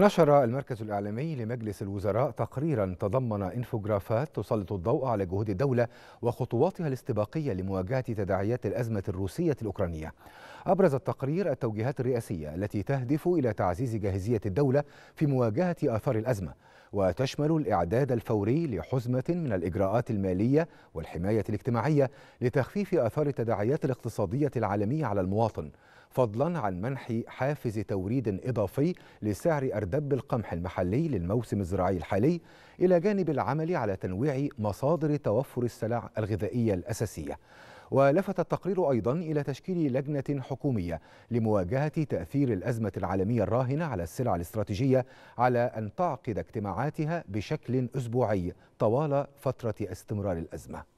نشر المركز الإعلامي لمجلس الوزراء تقريرا تضمن انفوجرافات تسلط الضوء على جهود الدولة وخطواتها الاستباقية لمواجهة تداعيات الأزمة الروسية الأوكرانية أبرز التقرير التوجيهات الرئاسية التي تهدف إلى تعزيز جاهزية الدولة في مواجهة آثار الأزمة وتشمل الإعداد الفوري لحزمة من الإجراءات المالية والحماية الاجتماعية لتخفيف آثار التداعيات الاقتصادية العالمية على المواطن فضلا عن منح حافز توريد إضافي لسعر أردب القمح المحلي للموسم الزراعي الحالي إلى جانب العمل على تنويع مصادر توفر السلع الغذائية الأساسية ولفت التقرير أيضا إلى تشكيل لجنة حكومية لمواجهة تأثير الأزمة العالمية الراهنة على السلع الاستراتيجية على أن تعقد اجتماعاتها بشكل أسبوعي طوال فترة استمرار الأزمة